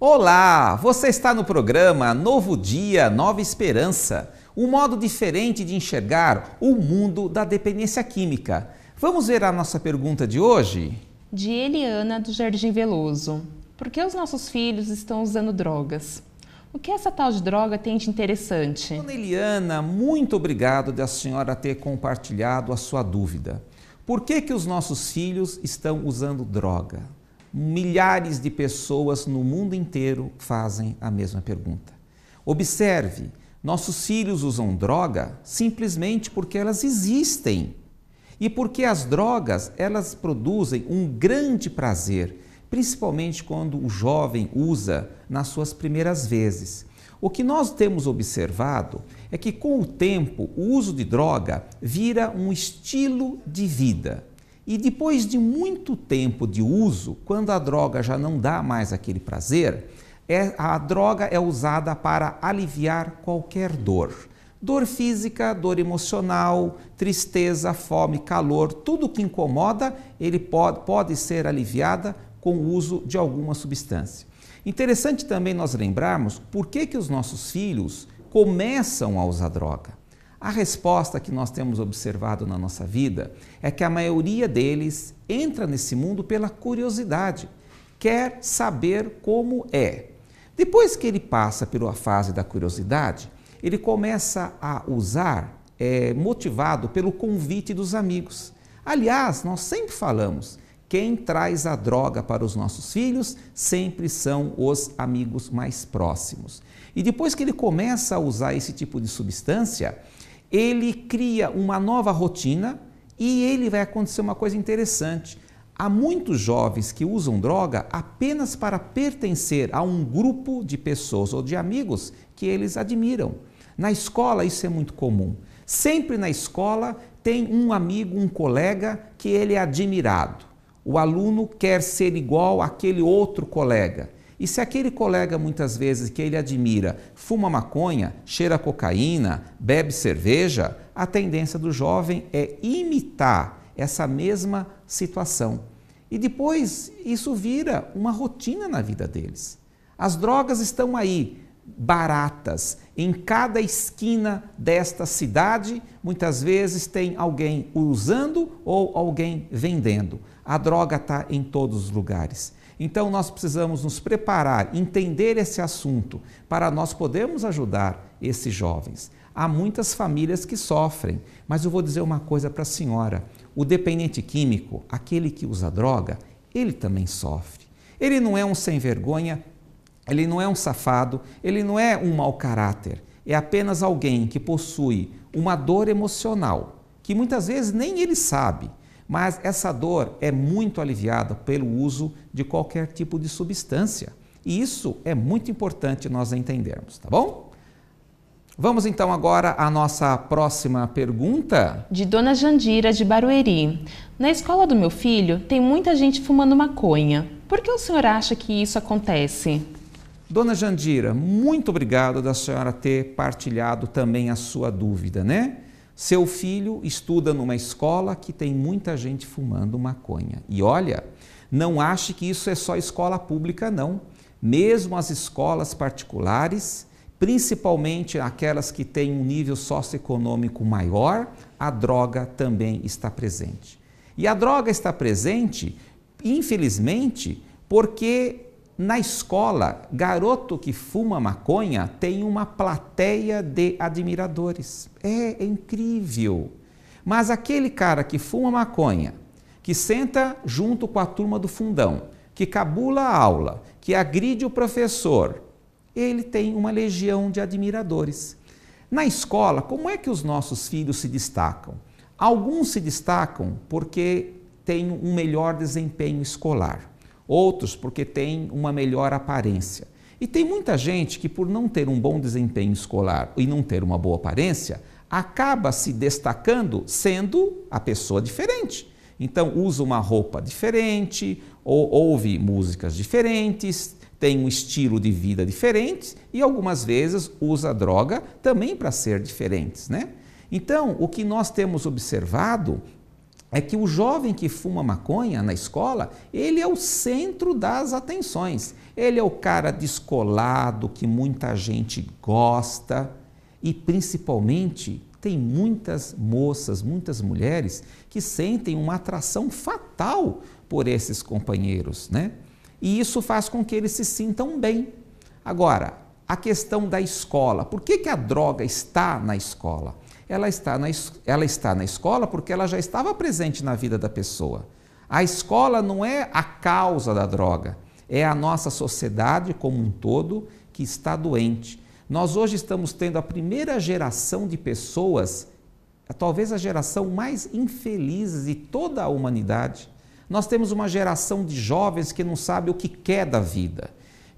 Olá, você está no programa Novo Dia, Nova Esperança, um modo diferente de enxergar o mundo da dependência química. Vamos ver a nossa pergunta de hoje? De Eliana do Jardim Veloso. Por que os nossos filhos estão usando drogas? O que essa tal de droga tem de interessante? Dona Eliana, muito obrigado da senhora ter compartilhado a sua dúvida. Por que, que os nossos filhos estão usando droga? Milhares de pessoas no mundo inteiro fazem a mesma pergunta. Observe, nossos filhos usam droga simplesmente porque elas existem e porque as drogas elas produzem um grande prazer, principalmente quando o jovem usa nas suas primeiras vezes. O que nós temos observado é que com o tempo o uso de droga vira um estilo de vida. E depois de muito tempo de uso, quando a droga já não dá mais aquele prazer, é, a droga é usada para aliviar qualquer dor. Dor física, dor emocional, tristeza, fome, calor, tudo que incomoda, ele pode, pode ser aliviada com o uso de alguma substância. Interessante também nós lembrarmos por que, que os nossos filhos começam a usar droga. A resposta que nós temos observado na nossa vida é que a maioria deles entra nesse mundo pela curiosidade, quer saber como é. Depois que ele passa pela fase da curiosidade, ele começa a usar, é, motivado pelo convite dos amigos. Aliás, nós sempre falamos quem traz a droga para os nossos filhos sempre são os amigos mais próximos. E depois que ele começa a usar esse tipo de substância, ele cria uma nova rotina e ele vai acontecer uma coisa interessante. Há muitos jovens que usam droga apenas para pertencer a um grupo de pessoas ou de amigos que eles admiram. Na escola, isso é muito comum. Sempre na escola tem um amigo, um colega que ele é admirado. O aluno quer ser igual àquele outro colega. E se aquele colega, muitas vezes, que ele admira, fuma maconha, cheira cocaína, bebe cerveja, a tendência do jovem é imitar essa mesma situação. E depois isso vira uma rotina na vida deles. As drogas estão aí, baratas. Em cada esquina desta cidade, muitas vezes tem alguém usando ou alguém vendendo. A droga está em todos os lugares. Então nós precisamos nos preparar, entender esse assunto, para nós podermos ajudar esses jovens. Há muitas famílias que sofrem, mas eu vou dizer uma coisa para a senhora: o dependente químico, aquele que usa droga, ele também sofre. Ele não é um sem vergonha, ele não é um safado, ele não é um mau caráter. É apenas alguém que possui uma dor emocional que muitas vezes nem ele sabe, mas essa dor é muito aliviada pelo uso de qualquer tipo de substância. E isso é muito importante nós entendermos, tá bom? Vamos então agora à nossa próxima pergunta. De Dona Jandira de Barueri. Na escola do meu filho tem muita gente fumando maconha. Por que o senhor acha que isso acontece? Dona Jandira, muito obrigado da senhora ter partilhado também a sua dúvida, né? Seu filho estuda numa escola que tem muita gente fumando maconha. E olha, não ache que isso é só escola pública, não. Mesmo as escolas particulares, principalmente aquelas que têm um nível socioeconômico maior, a droga também está presente. E a droga está presente, infelizmente, porque na escola, garoto que fuma maconha tem uma plateia de admiradores. É incrível. Mas aquele cara que fuma maconha, que senta junto com a turma do fundão, que cabula a aula, que agride o professor, ele tem uma legião de admiradores. Na escola, como é que os nossos filhos se destacam? Alguns se destacam porque têm um melhor desempenho escolar outros porque têm uma melhor aparência. E tem muita gente que, por não ter um bom desempenho escolar e não ter uma boa aparência, acaba se destacando sendo a pessoa diferente. Então, usa uma roupa diferente, ou ouve músicas diferentes, tem um estilo de vida diferente e algumas vezes usa droga também para ser diferentes, né? Então, o que nós temos observado é que o jovem que fuma maconha na escola, ele é o centro das atenções. Ele é o cara descolado que muita gente gosta e principalmente tem muitas moças, muitas mulheres que sentem uma atração fatal por esses companheiros, né? E isso faz com que eles se sintam bem. Agora, a questão da escola. Por que, que a droga está na escola? ela está, na, ela está na escola porque ela já estava presente na vida da pessoa. A escola não é a causa da droga, é a nossa sociedade como um todo que está doente. Nós hoje estamos tendo a primeira geração de pessoas, talvez a geração mais infeliz de toda a humanidade. Nós temos uma geração de jovens que não sabe o que quer da vida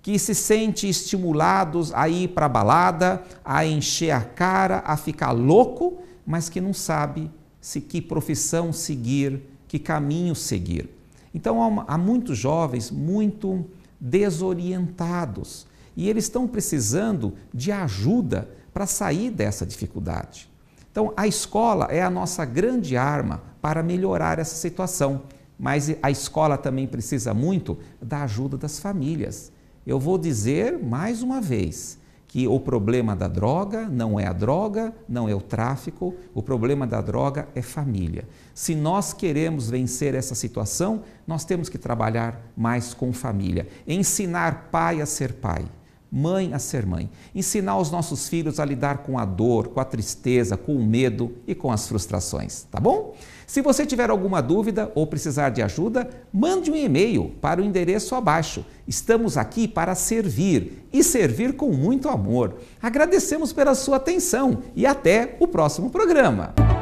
que se sente estimulados a ir para a balada, a encher a cara, a ficar louco, mas que não sabe se que profissão seguir, que caminho seguir. Então há, uma, há muitos jovens muito desorientados e eles estão precisando de ajuda para sair dessa dificuldade. Então a escola é a nossa grande arma para melhorar essa situação, mas a escola também precisa muito da ajuda das famílias eu vou dizer mais uma vez que o problema da droga não é a droga, não é o tráfico, o problema da droga é família. Se nós queremos vencer essa situação, nós temos que trabalhar mais com família, ensinar pai a ser pai mãe a ser mãe, ensinar os nossos filhos a lidar com a dor, com a tristeza, com o medo e com as frustrações, tá bom? Se você tiver alguma dúvida ou precisar de ajuda, mande um e-mail para o endereço abaixo. Estamos aqui para servir e servir com muito amor. Agradecemos pela sua atenção e até o próximo programa.